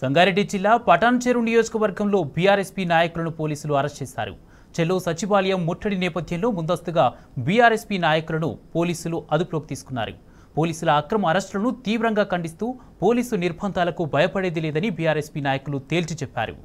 సంగారెడ్డి జిల్లా పటాన్చెరు నియోజకవర్గంలో బీఆర్ఎస్పీ నాయకులను పోలీసులు అరెస్ట్ చేశారు చెల్లో సచివాలయం ముట్టడి నేపథ్యంలో ముందస్తుగా బీఆర్ఎస్పీ నాయకులను పోలీసులు అదుపులోకి తీసుకున్నారు పోలీసుల అక్రమ అరెస్టులను తీవ్రంగా ఖండిస్తూ పోలీసు నిర్బంధాలకు భయపడేది లేదని బీఆర్ఎస్పీ నాయకులు తేల్చి చెప్పారు